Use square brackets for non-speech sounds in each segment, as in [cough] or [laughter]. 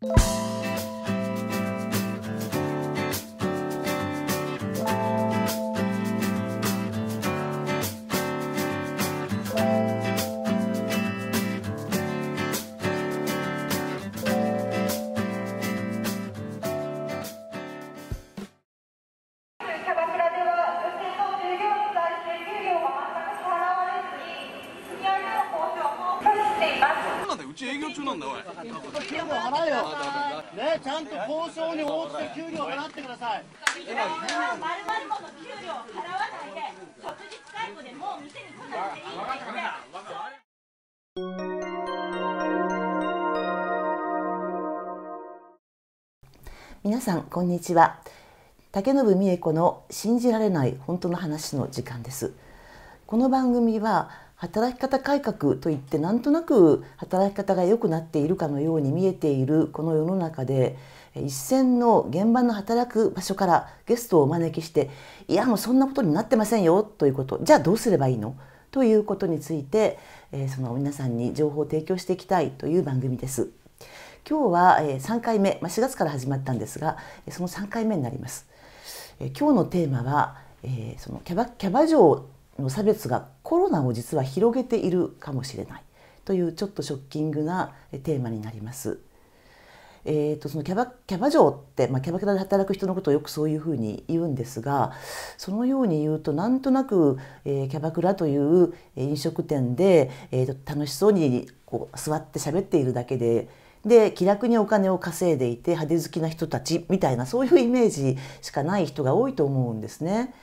you さんこんにちは竹信美恵子の信じられない本当の話の時間ですこの番組は働き方改革といってなんとなく働き方が良くなっているかのように見えているこの世の中で一線の現場の働く場所からゲストをお招きしていやもうそんなことになってませんよということじゃあどうすればいいのということについて、えー、その皆さんに情報を提供していきたいという番組です。今日は3回目、まあ、4月から始まったんですがその3回目になります。今日のテーマは、えそのキャバキャバ嬢の差別がコロナを実は広げているかもしれないというちょっとショッキングなテーマになります。えーと、そのキャバキャバ嬢って、まあ、キャバクラで働く人のことをよくそういうふうに言うんですがそのように言うとなんとなく、えー、キャバクラという飲食店で、えーと楽しそうにこう座って喋っているだけでで気楽にお金を稼いでいて派手好きな人たちみたいなそういうイメージしかない人が多いと思うんですね。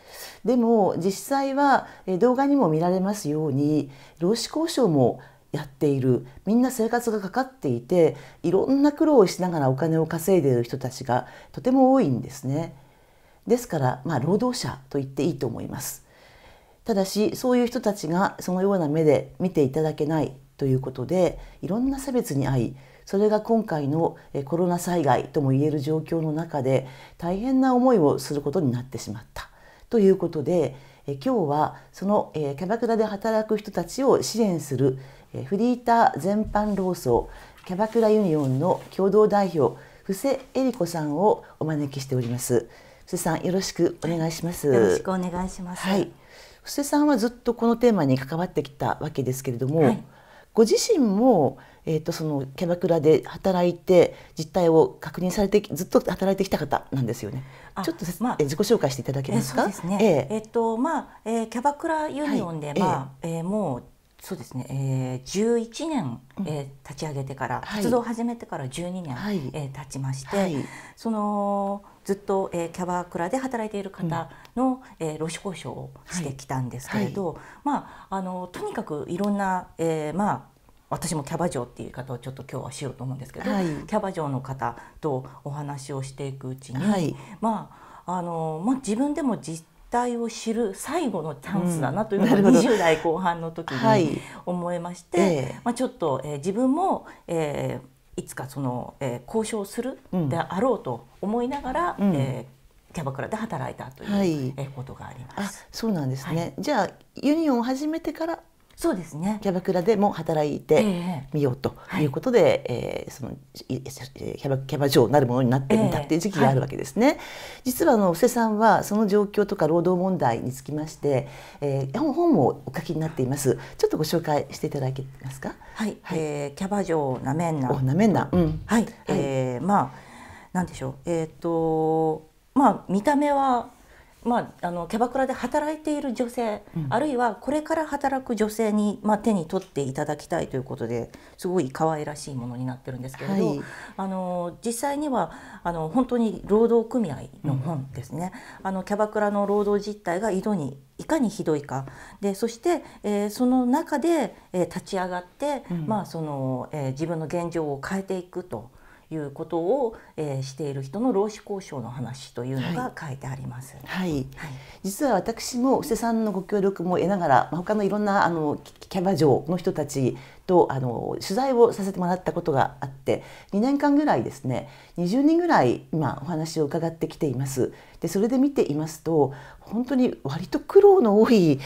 でも実際は動画にも見られますように労使交渉もやっているみんな生活がかかっていていろんな苦労をしながらお金を稼いでいる人たちがとても多いんですね。ですから、まあ、労働者と言っていいと思います。ただしそういう人たちがそのような目で見ていただけないということでいろんな差別に遭いそれが今回のコロナ災害ともいえる状況の中で大変な思いをすることになってしまったということで今日はそのキャバクラで働く人たちを支援するフリーター全般労組キャバクラユニオンの共同代表布施恵理子さんをお招きしております。布施さんよろしくお願いします。よろしくお願いします。はい。布施さんはずっとこのテーマに関わってきたわけですけれども、はい、ご自身もえーと、そのキャバクラで働いて実態を確認されてずっと働いてきた方なんですよね。ちょっと、まあ、自己紹介していただけますか。えー、ね。えー、えー、っとまあ、えー、キャバクラユニオンで、はい、まあ、えー、もうそうですね、えー、11年、えー、立ち上げてから、うん、活動を始めてから12年、はい、えー、経ちまして、はい、そのずっと、えー、キャバクラで働いている方の、うん、えー、労使交渉をしてきたんですけれど、はいはい、まあ、あのとにかくいろんな、えーまあ私もキャバ嬢っていう言い方をちょっと今日はしようと思うんですけど、はい、キャバ嬢の方とお話をしていくうちに、はい、まああのまあ、自分でも実態を知る最後のチャンスだなというのが、うん、20代後半の時に思いまして、はい、まあ、ちょっと、えー、自分も、えー、いつかその、えー、交渉するであろうと思いながら、うん、えーキャバクラで働いたということがあります。はい、そうなんですね。はい、じゃあユニオンを始めてからそうですね、キャバクラでも働いてみようということで、えええー、そのキャバキャバ嬢なるものになってみたっていう時期があるわけですね。えーはい、実はあの布施さんはその状況とか労働問題につきまして、えー、本もお書きになっています。ちょっとご紹介していただけますか。はい、はい、えー、キャバ嬢なめんな。なめんな。うん、はい、はえー、まあなんでしょう。えっ、とまあ見た目はまあ、あのキャバクラで働いている女性、うん、あるいはこれから働く女性に、まあ、手に取っていただきたいということですごい可愛らしいものになってるんですけれど、はい、あの実際にはあの本当に労働組合の本ですね、うん、あのキャバクラの労働実態が井戸にいかにひどいかでそして、えー、その中で、えー、立ち上がって、まあそのえ自分の現状を変えていくということを、えー、している人の労使交渉の話というのが書いてあります。はい、はい、実は私も布施さんのご協力も得ながら、まあ、他のいろんなあのキャバ嬢の人たちとあの取材をさせてもらったことがあって2年間ぐらいですね20人ぐらい今お話を伺ってきています。でそれで見ていますと本当に割と苦労の多い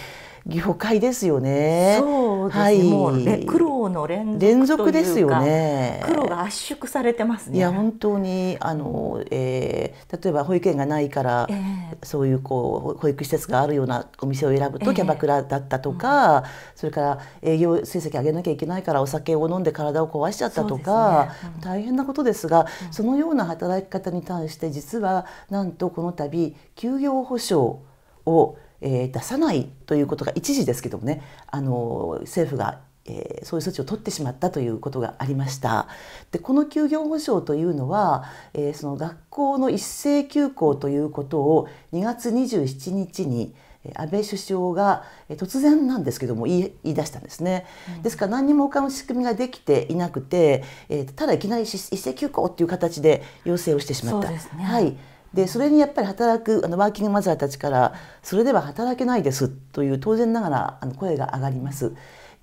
業界ですよね。そうですね。はい、もうね苦労の連続連続ですよね。苦労が圧縮されてますね。いや本当にあの、えー、例えば保育園がないから、えー、そういうこう保育施設があるようなお店を選ぶとキャバクラだったとか、うん、それから営業成績上げなきゃいけないからお酒を飲んで体を壊しちゃったとか、ねうん、大変なことですが、うん、そのような働き方に対して実はなんとこの度休業保障をえー、出さないということが一時ですけどもねあの政府が、えー、そういう措置を取ってしまったということがありましたでこの休業補償というのは、えー、その学校の一斉休校ということを2月27日に安倍首相が突然なんですけども言い出したんですね、うん、ですから何にも他の仕組みができていなくて、えー、ただいきなり一斉休校っていう形で要請をしてしまった。ね、はいでそれにやっぱり働くあのワーキングマザーたちからそれでは働けないですという当然ながらあの声が上がります。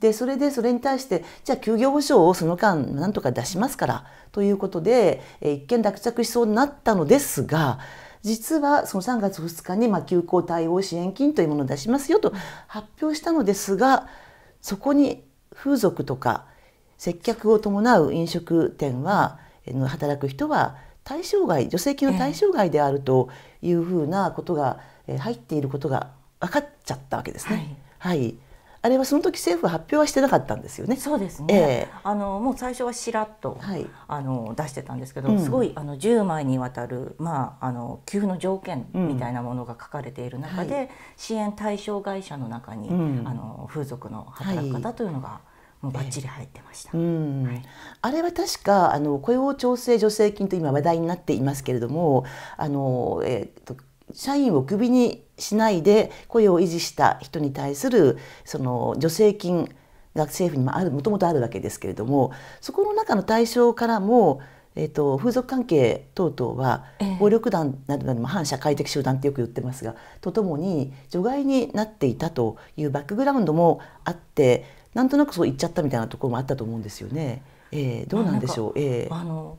でそれでそれに対してじゃあ休業保障をその間なんとか出しますからということで、え一見落着しそうになったのですが実はその3月2日に、ま休校対応支援金というものを出しますよと発表したのですがそこに風俗とか接客を伴う飲食店は働く人は対象外助成金の対象外であるというふうなことが、え入っていることが分かっちゃったわけですね。はい、はいあれはその時政府発表はしてなかったんですよね。そうですね。えー、あのもう最初はしらっと、はい、あの出してたんですけど、うん、すごいあの十枚にわたるまああの給付の条件みたいなものが書かれている中で、うんはい、支援対象会社の中に、うん、あの風俗の働き方というのが、はいもうバッチリ入ってました、えーはい、あれは確かあの雇用調整助成金と今話題になっていますけれどもあの、えーと、社員をクビにしないで雇用を維持した人に対するその助成金が政府にもあるもともとあるわけですけれどもそこの中の対象からもえーと、風俗関係等々は暴力団などに反社会的集団ってよく言ってますがとともに除外になっていたというバックグラウンドもあってなんとなくそう言っちゃったみたいなところもあったと思うんですよね。えー、どうなんでしょう。えー、あの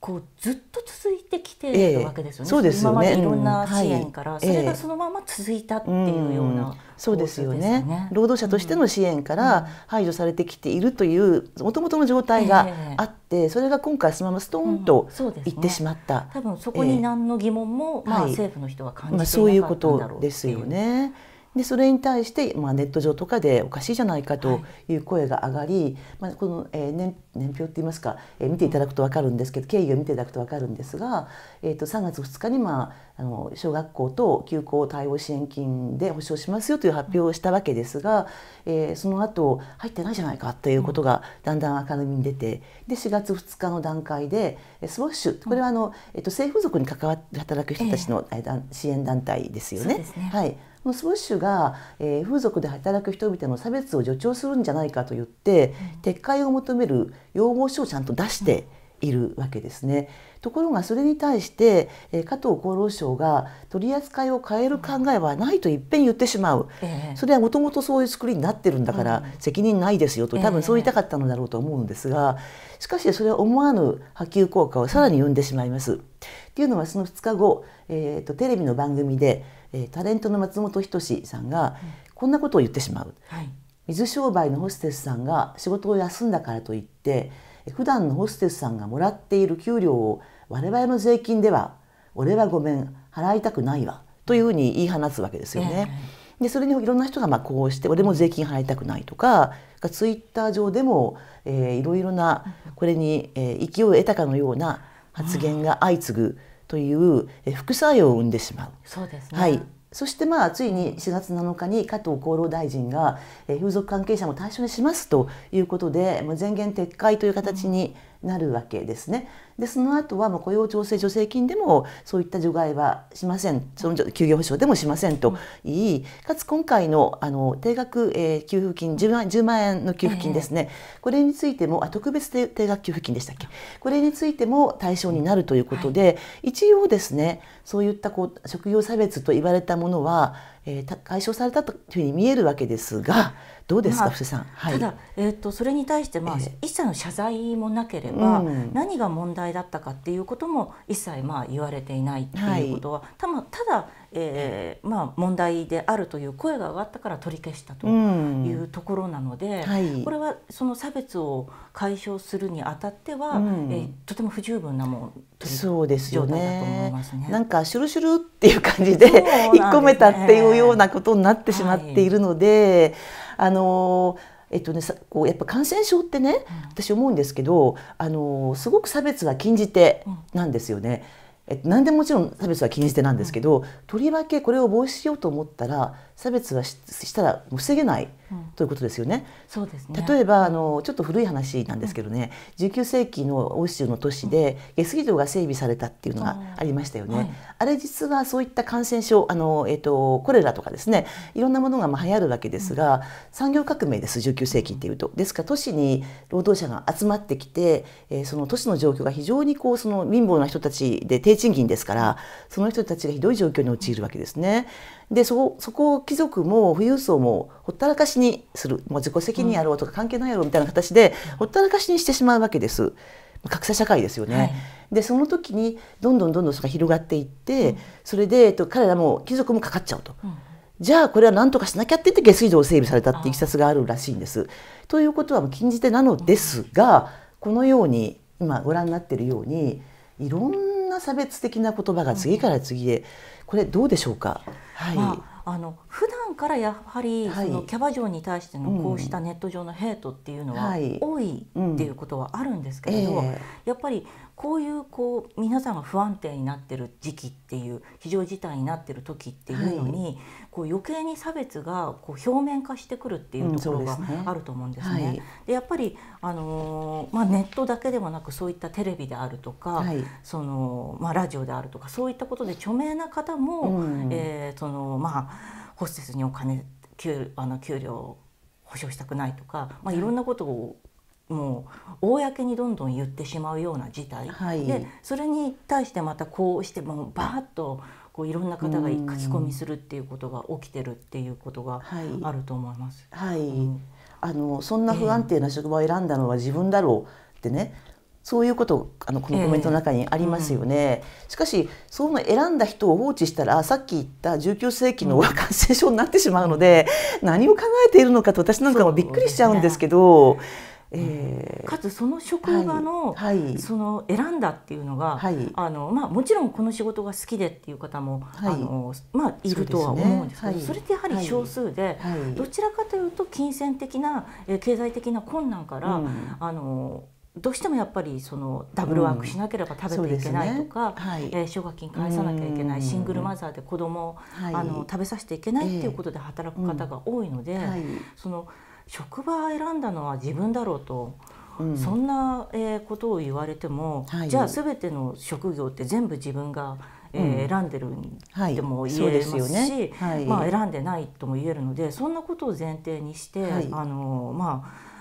こうずっと続いてきてるわけですよね。えー、そうですよね。いろんな支援から、うんはい、それがそのまま続いたっていうような、ねうん、そうですよね。労働者としての支援から排除されてきているというもともとの状態があって、それが今回そのままストーンといってしまった。うんね、多分そこに何の疑問も、えー、まあ、政府の人は感じていなかったんだろう、はまあ、そういうことですよね。でそれに対して、まあ、ネット上とかでおかしいじゃないかという声が上がり、はい、まあ、この、えー、年年表っていいますか、えー、見ていただくと分かるんですけど経緯を見ていただくと分かるんですが、えーと、3月2日に、まああの小学校と休校対応支援金で保証しますよという発表をしたわけですが、えー、その後入ってないじゃないかということがだんだん明るみに出てで4月2日の段階でスウォッシュこれはあの、えっと、性風俗に関わって働く人たちの、えー、支援団体ですよね。ねはいこのスウォッシュが、えー、風俗で働く人々の差別を助長するんじゃないかと言って、撤回を求める要望書をちゃんと出して、いるわけですね。ところがそれに対して加藤厚労省が取り扱いを変える考えはないといっぺん言ってしまう、それはもともとそういう作りになってるんだから責任ないですよと多分そう言いたかったのだろうと思うんですがしかしそれは思わぬ波及効果をさらに生んでしまいます。っていうのはその2日後、えーと、テレビの番組で、タレントの松本人志さんがこんなことを言ってしまう、はい、水商売のホステスさんが仕事を休んだからといって普段のホステスさんがもらっている給料を我々の税金では俺はごめん払いたくないわというふうに言い放つわけですよね。でそれにいろんな人がまあこうして俺も税金払いたくないとかツイッター上でも、えー、いろいろなこれに、えー、勢いを得たかのような発言が相次ぐという、えー、副作用を生んでしまう。そうですねはいそしてまあついに4月7日に加藤厚労大臣が、え風俗関係者も対象にしますということで、まあ、前言撤回という形に、うんなるわけですね。でその後はもう雇用調整助成金でもそういった除外はしませんその休業保障でもしませんと言い、かつ今回のあの定額、え給付金10万 ,10 万円の給付金ですね、えー、これについてもあ特別定額給付金でしたっけこれについても対象になるということで、一応ですねそういったこう職業差別と言われたものは、えー、解消されたというふうに見えるわけですがどうですか、まあ、さん、はい、ただ、えーと、それに対して、まあ、えー、一切の謝罪もなければ、うん、何が問題だったかっていうことも一切、まあ、言われていないっていうことは、はい、たただ、えーまあ、問題であるという声が上がったから取り消したというところなので、うんはい、これはその差別を解消するにあたっては、うん、えー、とても不十分なもんそうですよね、ね、なんかシュルシュルっていう感じで引っ込めたっていうようなことになってしまっているので。はいあのえっとね、こうやっぱ感染症ってね、私思うんですけどあのすごく差別が禁じ手なんですよね。えっと、何でもちろん差別は禁じ手なんですけど、とりわけこれを防止しようと思ったら差別はしたら防げない、ということですよね。そうですね例えばあのちょっと古い話なんですけどね、うん、19世紀の欧州の都市で下水道が整備されたっていうのがありましたよね。はい、あれ実はそういった感染症あの、えーと、コレラとかですねいろんなものがまあ流行るわけですが、うん、産業革命です19世紀っていうと。ですから都市に労働者が集まってきて、えー、その都市の状況が非常にこうその貧乏な人たちで低賃金ですからその人たちがひどい状況に陥るわけですね。でそそこを貴族も富裕層もほったらかしにするもう自己責任やろうとか関係ないやろうみたいな形で、ほったらかしにしてしまうわけです。格差社会ですよね、はい、でその時にどんどんどんどんそれが広がっていって、うん、それで、えっと、彼らも貴族もかかっちゃうと、うん、じゃあこれは何とかしなきゃって言って下水道を整備されたっていうきさつがあるらしいんです。ということは禁じ手なのですが、このように今ご覧になっているようにいろんな差別的な言葉が次から次へこれどうでしょうか。はい。まああの普段からやはりそのキャバ嬢に対してのこうしたネット上のヘイトっていうのは多いっていうことはあるんですけれど、やっぱりこういうこう皆さんが不安定になってる時期っていう非常事態になってる時っていうのに、はい、こう余計に差別がこう表面化してくるっていうところがあると思うんですね。うん、で、ねはい、やっぱりあのー、まあネットだけではなくそういったテレビであるとか、はい、そのまあラジオであるとかそういったことで著名な方も、うん、えー、そのまあホステスにお金給あの給料を保証したくないとか、まあ、いろんなことをもう公にどんどん言ってしまうような事態、はい、でそれに対してまたこうしてもうバーッとこういろんな方が書き込みするっていうことが起きてるっていうことがあると思います。はい、はいうん、あのそんな不安定な職場を選んだのは自分だろうってね、そういうことあのこのコメントの中にありますよね。えーうん、しかしその選んだ人を放置したらさっき言った19世紀の感染症になってしまうので、うん、何を考えているのかと私なんかもびっくりしちゃうんですけど。えー、かつその職場のはい、その選んだっていうのが、はい、あのまあ、もちろんこの仕事が好きでっていう方も、はい、あのまあ、いるとは思うんですけどそす、ね,、れってやはり少数で、どちらかというと金銭的な、えー、経済的な困難から、うん、あのどうしてもやっぱりそのダブルワークしなければ食べていけないとか、うんねえー、奨学金返さなきゃいけない、うん、シングルマザーで子供を、はい、あの食べさせていけないっていうことで働く方が多いので、その。職場選んだのは自分だろうと。うん、そんな、えことを言われても、はい、じゃあ全ての職業って全部自分が、え選んでるでも言えますし、はいすねはい、まあ、選んでないとも言えるのでそんなことを前提にして、あのまあ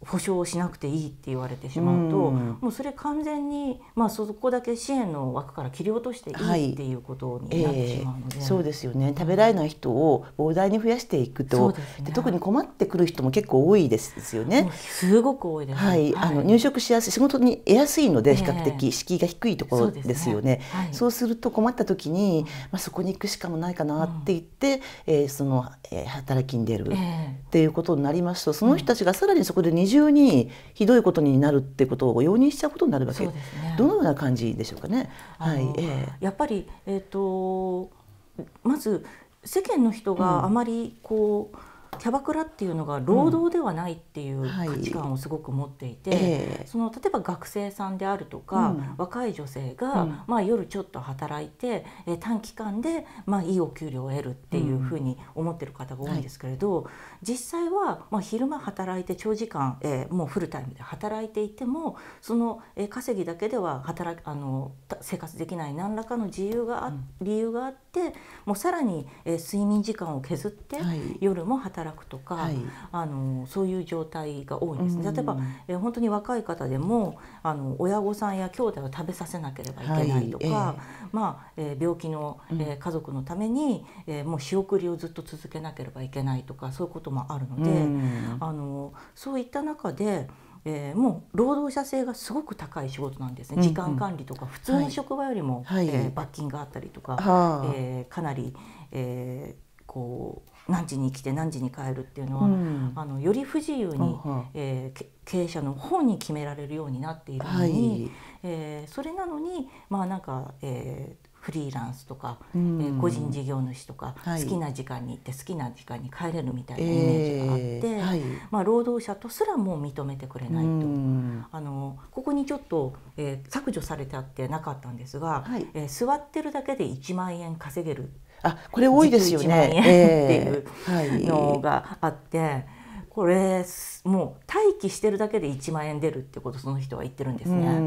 保証しなくていいって言われてしまうと、うん、もうそれ完全に、まあ、そこだけ支援の枠から切り落としていいっていうことになってしまうので、えー、そうですよね食べられない人を膨大に増やしていくと、ね、特に困ってくる人も結構多いですよね。すごく多いです、はい、はい、あの入職しやすい仕事に得やすいので比較的、敷居が低いところですよね。そう、ねはい、そうすると困った時に、まあ、そこに行くしかもないかなって言って、うん、えー、その、えー、働きに出るっていうことになりますとその人たちがさらにそこで二重にひどいことになるってことを容認しちゃうことになるわけ、ね、どのような感じでしょうかね。はい、えー、やっぱり、えーと、とまず世間の人があまりこう、うんキャバクラっていうのが労働ではないっていう価値観をすごく持っていて、うんはいえー、その例えば学生さんであるとか、うん、若い女性が、うん、まあ、夜ちょっと働いて、えー、短期間で、まあ、いいお給料を得るっていうふうに思ってる方が多いんですけれど、はい、実際は、まあ、昼間働いて長時間、えー、もうフルタイムで働いていてもその、えー、稼ぎだけでは働あの生活できない何らかの自由が理由があってもうさらに、えー、睡眠時間を削って、はい、夜も働働くとか、はい、あのそういう状態が多いんです、ね、例えば、え本当に若い方でもあの親御さんや兄弟を食べさせなければいけないとか、はいえー、まあえー、病気の、えー、家族のために、えー、もう仕送りをずっと続けなければいけないとかそういうこともあるので、あのそういった中で。えー、もう労働者性がすごく高い仕事なんですね、時間管理とか普通の職場よりも、はい、えー、罰金があったりとか、はあ、えー、かなり、えー、こう何時に来て何時に帰るっていうのは、うん、あのより不自由に、はえー、経営者の方に決められるようになっているのに、はい、えー、それなのにまあなんか、えー、フリーランスとか、うん、えー、個人事業主とか、はい、好きな時間に行って好きな時間に帰れるみたいなイメージがあって、えーはい、まあ、労働者とすらもう認めてくれないと、うん、あのここにちょっと、えー、削除されてあってなかったんですが、はい、えー、座ってるだけで1万円稼げるあこれ多いですよね。えー、[laughs] っていうのがあって、はい、これもう待機してるだけで1万円出るってことその人は言ってるんですね。う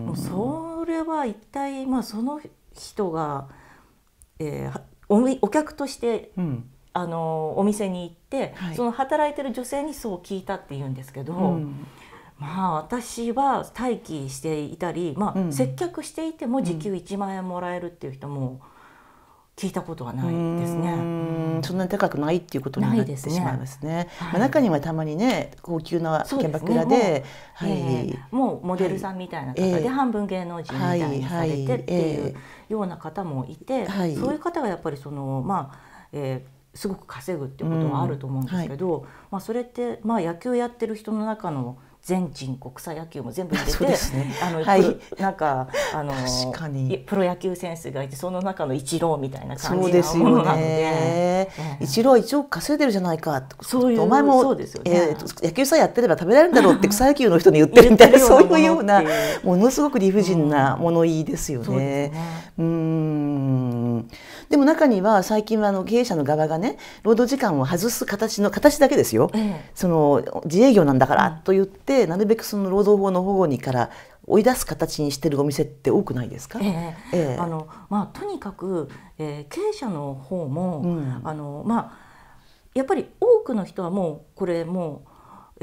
もうそれは一体、まあ、その人が、えー、おお客として、うん、あのお店に行って、はい、その働いてる女性にそう聞いたって言うんですけど。うんまあ私は待機していたり、まあ、接客していても時給1万円もらえるっていう人も、うん聞いたことはないですね。そんなに高くないっていうことになってしまいますね。すねはい、中にはたまにね高級なキャバクラで、ね、はい、えー、もうモデルさんみたいな方で、半分芸能人みたいにされてっていうような方もいて、はい、そういう方がやっぱりそのまあ、えー、すごく稼ぐっていうことはあると思うんですけど、まあ、それって、まあ、野球やってる人の中の全人国際野球も全部入れて、[laughs] ね、あの、はい、なんかあのプロ野球選手がいてその中の一郎みたいな感じのものなので、ねえー、イチ一応稼いでるじゃないかってそういうお前もそうですよね、えー、野球さえやってれば食べられるんだろうって草野球の人に言ってるみたいなそういうようなものすごく理不尽な物言いですよね。うんでも中には最近はあの経営者の側がね労働時間を外す形の形だけですよ、ええ、その自営業なんだからと言って、なるべくその労働法の保護にから追い出す形にしてるお店って多くないですか、ええあのまあ、とにかく、えー、経営者の方も、うん、あのまあ、やっぱり多くの人はもうこれもう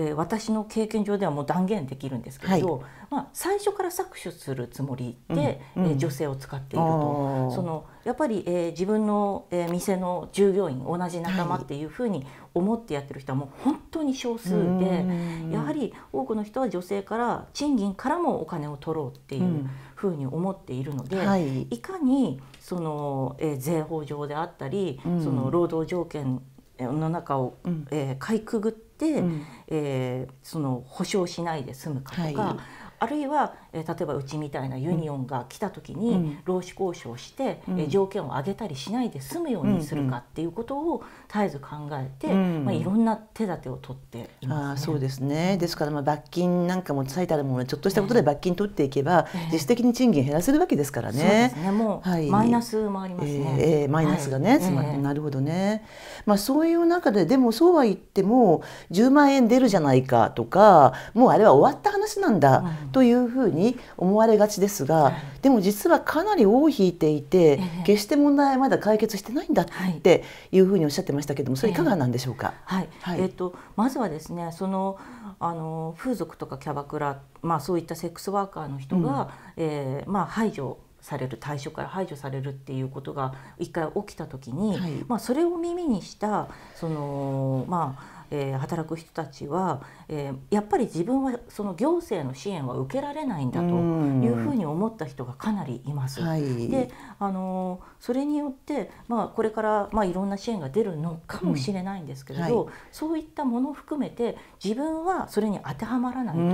え私の経験上ではもう断言できるんですけれど、はい、まあ、最初から搾取するつもりで、うんうん、え女性を使っているとそのやっぱり、えー、自分の、えー、店の従業員同じ仲間っていうふうに思ってやってる人はもう本当に少数で、はい、やはり多くの人は女性から賃金からもお金を取ろうっていうふうに思っているので、うんはい、いかにその、えー、税法上であったり、うん、その労働条件の中を、うん、えー、かいくぐって、うん、えー、その保証しないで済むかとか、はい、あるいは、えー、例えばうちみたいなユニオンが来た時に、労使交渉して、うん、えー、条件を上げたりしないで済むようにするかっていうことを絶えず考えて、うんまあ、いろんな手立てを取っています、ね、あそうですねですからまあ罰金なんかも最たるものちょっとしたことで罰金取っていけば、えー、実質的に賃金減らせるわけですからね。そうですねもう、マイナスもありますね、えー、えー、マイナスがね、はい、まっなるほどね、まあ、そういう中ででもそうは言っても10万円出るじゃないかとかもうあれは終わったなんだというふうに思われがちですが、でも実はかなり尾を引いていて、決して問題はまだ解決してないんだっていうふうにおっしゃってましたけどもそれいかがなんでしょうか、はいえと、まずはですねそのあの風俗とかキャバクラ、まあ、そういったセックスワーカーの人が、うん、えー、まあ、排除される対象から排除されるっていうことが一回起きた時に、はい、まあ、それを耳にしたその、まあえー、働く人たちは、えー、やっぱり自分はその行政の支援は受けられないんだというふうに思った人がかなりいます。はい、であのそれによって、まあ、これから、まあ、いろんな支援が出るのかもしれないんですけれど、うんはい、そういったものを含めて自分はそれに当てはまらないとい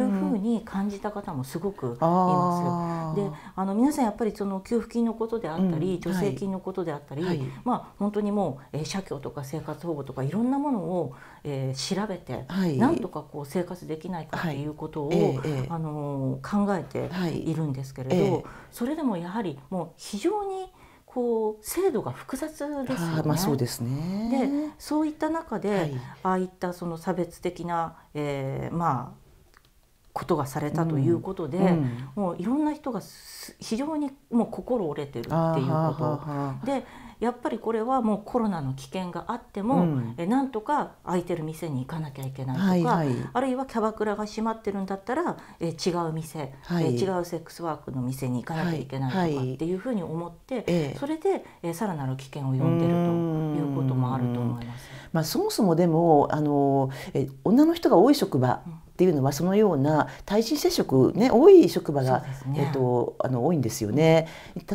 うふうに感じた方もすごくいます。であの皆さんやっぱりその給付金のことであったり、うん、助成金のことであったり、はい、まあ、本当にもう、えー、社協とか生活保護とかいろんなものをを、えー、調べて、はい、なんとかこう生活できないかっていうことを、はい、あのー、考えているんですけれど、はい、それでもやはりもう非常にこう制度が複雑ですよね。まあ、そうですねでそういった中で、ああいったその差別的な、えー、まあことがされたということで、うんうん、もういろんな人が非常にもう心折れてるっていうことで。やっぱりこれはもうコロナの危険があっても、うん、えなんとか空いてる店に行かなきゃいけないとか、はいはい、あるいはキャバクラが閉まってるんだったら、え違う店、はい、え違うセックスワークの店に行かなきゃいけないとかっていうふうに思って、はいはい、それで、えさらなる危険を呼んでるということもあると思います。まあ、そもそもでもあのえ女の人が多い職場、っていうのはそのような対人接触、ね、多い職場が、ね、えっと、あの多いんですよね。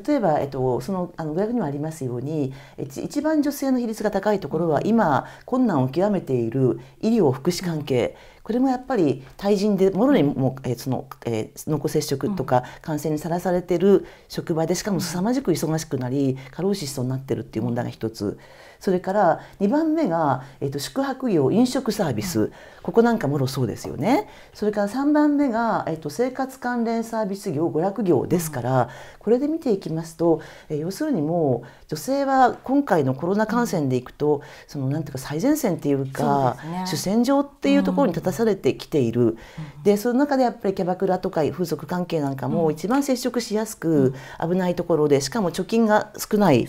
例えば、えっと、そのあのグラフにもありますように一番女性の比率が高いところは今困難を極めている医療福祉関係。うんこれもやっぱり対人でもろにも、えー、その、えー、濃厚接触とか感染にさらされてる職場でしかも凄まじく忙しくなり過労死しそうになってるっていう問題が一つ。それから2番目が、えー、と宿泊業飲食サービスここなんかもろそうですよねそれから3番目が、えー、と生活関連サービス業娯楽業ですからこれで見ていきますと、えー、要するにもう女性は今回のコロナ感染でいくとそのなんていうか最前線っていうか主戦場っていうところに立たされてきている、でその中でやっぱりキャバクラとか風俗関係なんかも一番接触しやすく危ないところでしかも貯金が少ない、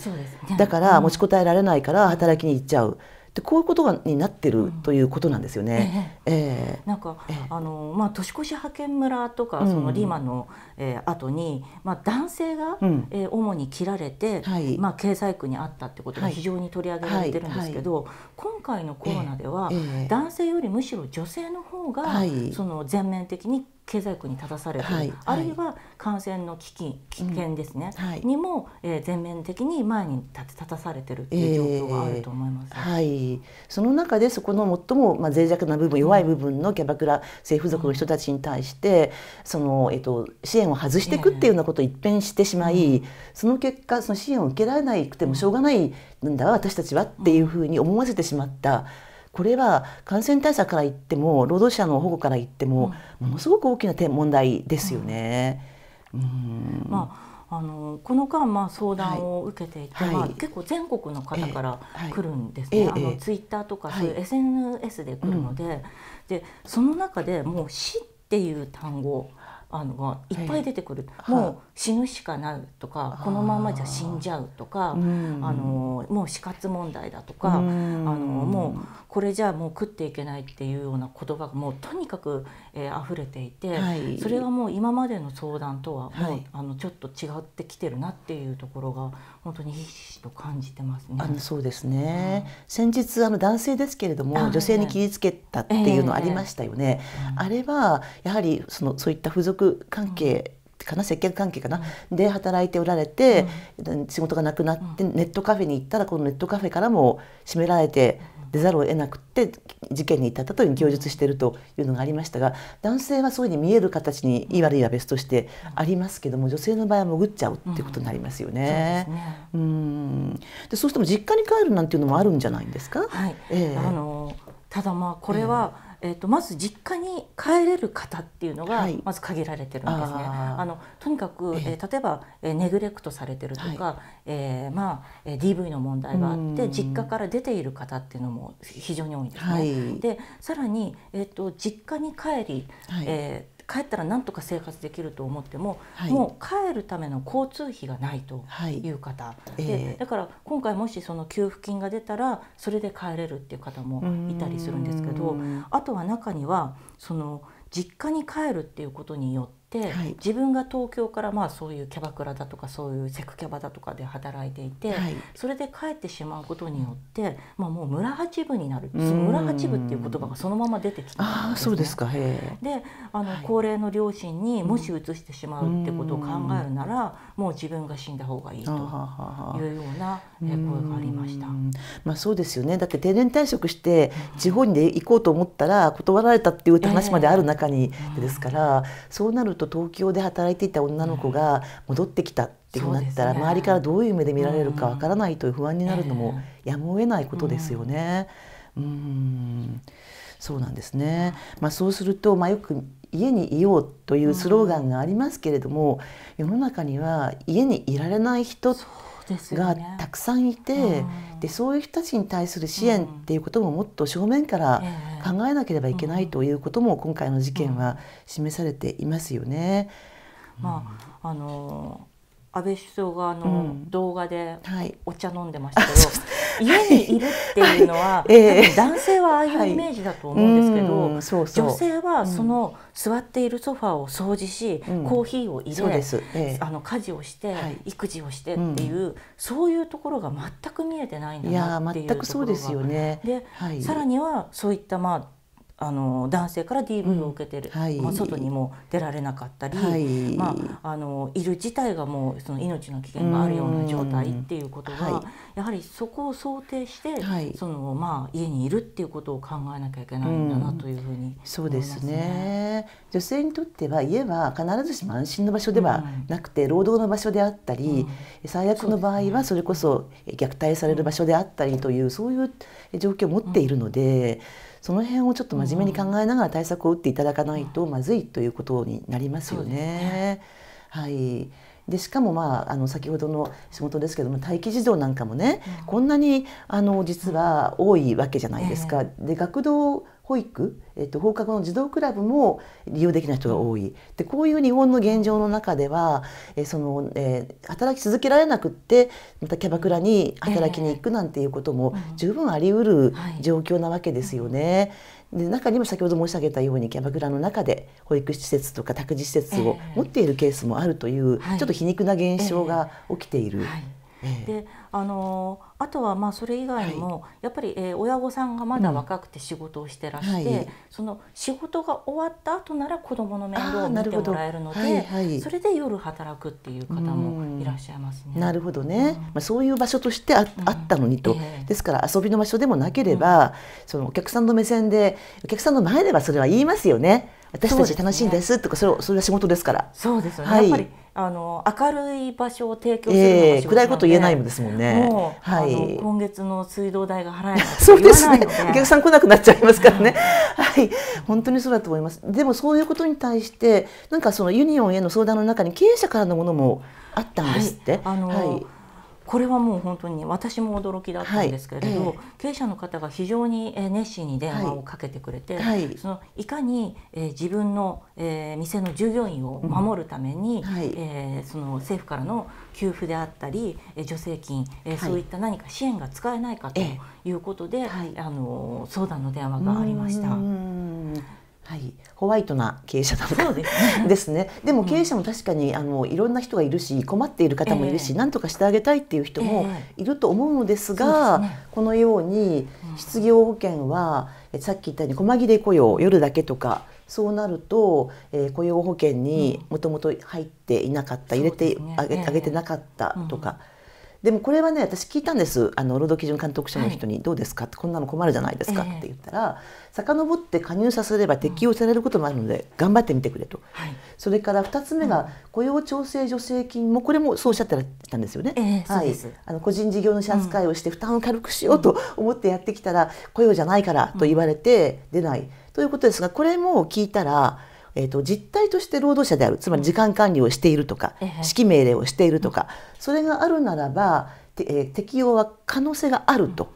だから持ちこたえられないから働きに行っちゃう。でこういうことがになってるということなんですよね。ええなんか、えー、あのまあ年越し派遣村とか、そのリマの、えー、後にまあ男性が、うん、えー、主に切られて、はい、まあ経済区にあったってことが非常に取り上げられてるんですけど、今回のコロナでは、男性よりむしろ女性の方が、その全面的に経済苦に立たされてる、はい、あるいは感染の危機危険ですね、うんはい、にも、えー、全面的に前に立立たされてるっていう状況があると思います、えー、はい、その中でそこの最も、まあ、脆弱な部分弱い部分のキャバクラ政府属の人たちに対して、うん、その、えーと、支援を外していくっていうようなことを一変してしまい、えー、その結果その支援を受けられなくてもしょうがないなんだ、うん、私たちはっていうふうに思わせてしまった。うんこれは感染対策から言っても労働者の保護から言っても、ものすごく大きな問題ですよね。うん、まああのこの間、まあ、相談を受けていて、はいまあ、結構全国の方から来るんですね、えーはい、あのツイッターとかそういう SNS で来るのではい、でその中でもう死っていう単語あのがいっぱい出てくる、もう死ぬしかないとかこのままじゃ死んじゃうとかあのもう死活問題だとかあのもうこれじゃあもう食っていけないっていうような言葉がもうとにかく、えー、溢れていて、はい、それがもう今までの相談とはもう、はい、あのちょっと違ってきてるなっていうところが本当にひしと感じてますね。あのそうですね、うん、先日あの男性ですけれども、女性に切りつけたっていうのありましたよね。あれはやはりそのそういった付属関係、うんかな接客関係かな、うん、で働いておられて、うん、仕事がなくなって、ネットカフェに行ったらこのネットカフェからも閉められて。う出ざるを得なくて事件に至ったという供述しているというのがありましたが男性はそういうふうに見える形にいい悪いは別としてありますけども女性の場合は潜っちゃうっていうことになりますよね。うん、ね、でそうしても実家に帰るなんていうのもあるんじゃないんですか、はいえー、あのただまあこれは、えーと、まず実家に帰れる方っていうのがまず限られてるんですね。はい、ああのとにかく、えー、例えば、えー、ネグレクトされてるとか、はい、えー、まあ、DV の問題があって実家から出ている方っていうのも非常に多いんですね。はい、でさらに、えーと、と実家に帰り、はい、えー帰ったらなんとか生活できると思っても、はい、もう帰るための交通費がないという方、はい、でだから今回もしその給付金が出たらそれで帰れるっていう方もいたりするんですけどあとは中にはその実家に帰るっていうことによって、はい、自分が東京からまあそういうキャバクラだとかそういうセクキャバだとかで働いていて、はい、それで帰ってしまうことによって、まあ、もう村八分になる村八分っていう言葉がそのまま出てきた、ね、あそうですかへであの、はい、高齢の両親にもし移してしまうってことを考えるならもう自分が死んだ方がいいというような声がありました。まあ、そうですよねだって定年退職して地方に行こうと思ったら断られたっていう話まである中にですから、そうなるとと東京で働いていた女の子が戻ってきたってなったら、周りからどういう目で見られるかわからないという不安になるのもやむを得ないことですよね。うんそうなんですね、まあ、そうすると、まあ、よく家にいようというスローガンがありますけれども、世の中には家にいられない人がたくさんいて、ねうん、でそういう人たちに対する支援っていうことももっと正面から考えなければいけないということも今回の事件は示されていますよね。まああの安倍首相があの、動画でお茶飲んでましたけど、[laughs] 家にいるっていうのは、男性はああいうイメージだと思うんですけど、女性はその座っているソファーを掃除し、コーヒーを入れ、あの家事をして、育児をしてっていう、そういうところが全く見えてないんだなっていうところが。で、さらにはそういったまああの男性から DV を受けてる、うんはい、まあ、外にも出られなかったり、はいまあ、あのいる自体がもうその命の危険があるような状態っていうことが、はい、やはりそこを想定して、はい、そのまあ、家にいるっていうことを考えなきゃいけないんだなというふうに、ね、そうですね女性にとっては家は必ずしも安心の場所ではなくて、うん、労働の場所であったり、うん、最悪の場合はそれこそ虐待される場所であったりというそういう状況を持っているので。うんその辺をちょっと真面目に考えながら対策を打っていただかないとまずいということになりますよね。はいでしかも、まあ、あの先ほどの仕事ですけども待機児童なんかもね、うん、こんなにあの実は多いわけじゃないですか。えー、で学童保育、えっと、放課後の児童クラブも利用できない人が多いでこういう日本の現状の中では、えそのえー、働き続けられなくってまたキャバクラに働きに行くなんていうことも十分ありうる状況なわけですよね。で中にも先ほど申し上げたようにキャバクラの中で保育施設とか託児施設を持っているケースもあるという、ちょっと皮肉な現象が起きている。であのあとはまあそれ以外も、はい、やっぱり、えー、親御さんがまだ若くて仕事をしてらして、うんはい、その仕事が終わった後なら子どもの面倒を見てもらえるので、はいはい、それで夜働くっていう方もいらっしゃいますね。なるほどね、うん、まあ、そういう場所としてあ,、ったのにと、えー、ですから遊びの場所でもなければ、そのお客さんの目線でお客さんの前ではそれは言いますよね。私たち楽しいんですとかそれそれは仕事ですから。そうですよね、やっぱりあの明るい場所を提供するのが仕事な、えー、いこと言えないんですもんね。はい、今月の水道代が払えない [laughs] そうですね。お客さん来なくなっちゃいますからね。はい、本当にそうだと思います。でもそういうことに対してなんかそのユニオンへの相談の中に経営者からのものもあったんですって。はい、あのはいこれはもう本当に私も驚きだったんですけれど、はいえー、経営者の方が非常に熱心に電話をかけてくれて、はい、そのいかに、えー、自分の、えー、店の従業員を守るために、うんはい、えー、その政府からの給付であったり、えー、助成金、えー、そういった何か支援が使えないかということで、あの相談の電話がありました。ホワイトな経営者だのでですねでも経営者も確かにあのいろんな人がいるし困っている方もいるし、何とかしてあげたいっていう人もいると思うのですが、このように失業保険は、さっき言ったように細切れ雇用夜だけとかそうなると、えー、雇用保険にもともと入っていなかった、うん、入れてあげね、あげてなかったとか。うんでもこれはね私聞いたんですあの労働基準監督署の人に「どうですか?」って「こんなの困るじゃないですか」って言ったら「遡って加入させれば適用されることもあるので頑張ってみてくれと」それから2つ目が雇用調整助成金もこれもそうおっしゃってたんですよね。はいあの個人事業の主扱いをして負担を軽くしようと思ってやってきたら雇用じゃないからと言われて出ない。ということですがこれも聞いたらえーと、実態として労働者であるつまり時間管理をしているとか、うん、指揮命令をしているとか、それがあるならば、えー、適用は可能性があると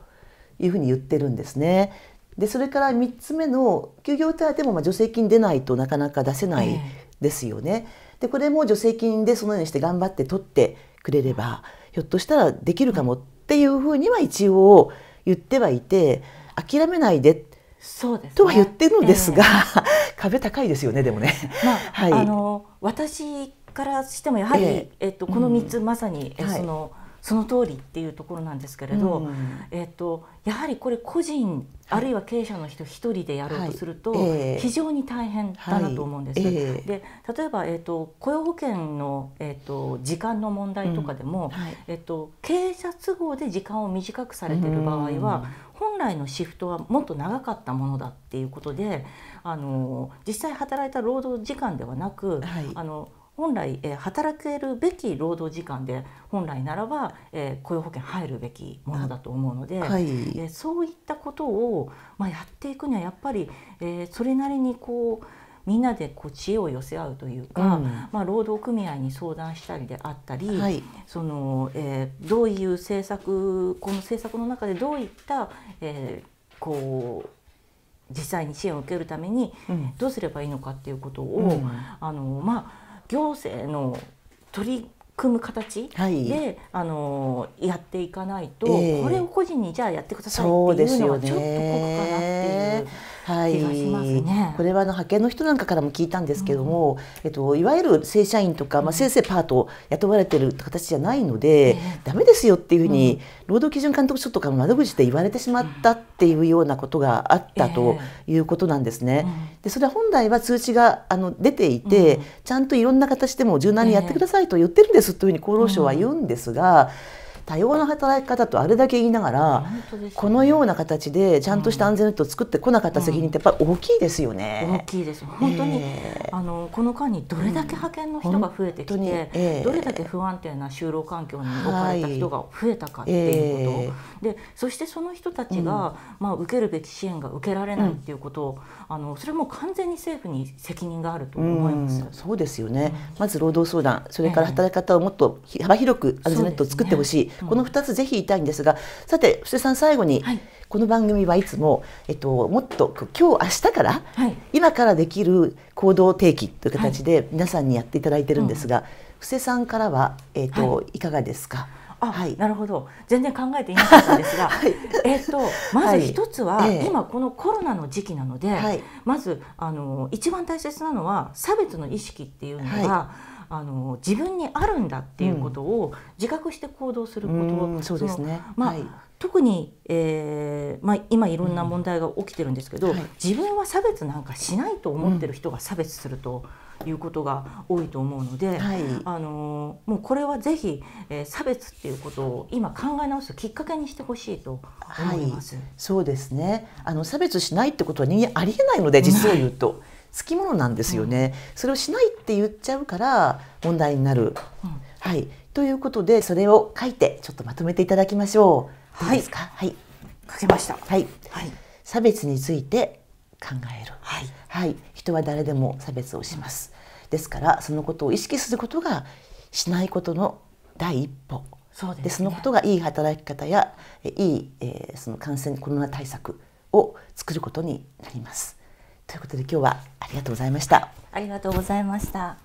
いうふうに言ってるんですね。でそれから3つ目の休業手当もまあ助成金出ないとなかなか出せないですよね。でこれも助成金でそのようにして頑張って取ってくれればひょっとしたらできるかもっていうふうには一応言ってはいて諦めないでっそうです、ね、とは言ってるんですが、えー、[laughs] 壁高いですよねでもね。[laughs] まあ、はい、あの私からしてもやはり、えー、えっとこの3つまさに、はい、そのその通りっていうところなんですけれど、うん、えーと、やはりこれ個人、あるいは経営者の人一人でやろうとすると、非常に大変だなと思うんです。はいえー、で例えば、えーと、雇用保険の、えーと、時間の問題とかでも、うん、えー、と経営者都合で時間を短くされてる場合は、うん本来のシフトはもっと長かったものだっていうことであの実際働いた労働時間ではなく、はい、あの本来、えー、働けるべき労働時間で本来ならば、えー、雇用保険入るべきものだと思うので、はい、えー、そういったことを、まあ、やっていくにはやっぱり、えー、それなりにこうみんなでこう知恵を寄せ合うというか、うん、まあ、労働組合に相談したりであったり、はい、そのえー、どういう政策この政策の中でどういった、えー、こう実際に支援を受けるためにどうすればいいのかっていうことを、うん、あのまあ行政の取り組む形で、はい、あのやっていかないと、えー、これを個人にじゃあやってくださいっていうのはちょっと酷かなっていう。はい、これはあの派遣の人なんかからも聞いたんですけども、うん、えっと、いわゆる正社員とか、まあ、先生パート雇われてる形じゃないので、だ、う、め、ですよっていうふうに、うん、労働基準監督署とかの窓口で言われてしまったっていうようなことがあったということなんですね。でそれは本来は通知があの出ていて、ちゃんといろんな形でも柔軟にやってくださいと言ってるんですというふうに厚労省は言うんですが。多様な働き方とあれだけ言いながら、ね、このような形でちゃんとした安全ネットを作ってこなかった責任ってやっぱり大きいですよね。うん、大きいです本当に、えー、あのこの間にどれだけ派遣の人が増えてきて、うんえー、どれだけ不安定な就労環境に置かれた人が増えたかっていうこと、はいえー、でそしてその人たちが、まあ、受けるべき支援が受けられないっていうことを、あのそれも完全に政府に責任があると思います。そうですよね、まず労働相談それから働き方をもっと幅広く安全ネットを作ってほしい、この2つぜひ言いたいんですが、さて布施さん最後に、はい、この番組はいつも、えっと、もっと今日明日から、はい、今からできる行動提起という形で皆さんにやっていただいてるんですが、はい、布施さんからは、えっとい、かがですかあ、はい、なるほど全然考えていなかったんですが、[laughs] はい、えーと、まず一つは、はい、今このコロナの時期なので、はい、まずあの一番大切なのは差別の意識っていうのが、あの自分にあるんだっていうことを自覚して行動すること、そうですね、まあ、はい、特に、えーまあ、今いろんな問題が起きてるんですけど、はい、自分は差別なんかしないと思ってる人が差別すると。いうことが多いと思うので、はい、あのもうこれはぜひ、えー、差別っていうことを今考え直すきっかけにしてほしいと思います、はい、そうですねあの差別しないってことは人間ありえないので実を言うと [laughs] つきものなんですよね、うん、それをしないって言っちゃうから問題になる、うん、はいということでそれを書いてちょっとまとめていただきましょうはいはい、書けましたはい、はい、差別について考えるはい、はい、人は誰でも差別をします、うん、ですからそのことを意識することがしないことの第一歩そで、ね、そのことがいい働き方やいい、えー、その感染コロナ対策を作ることになります。ということで今日はありがとうございました。ありがとうございました。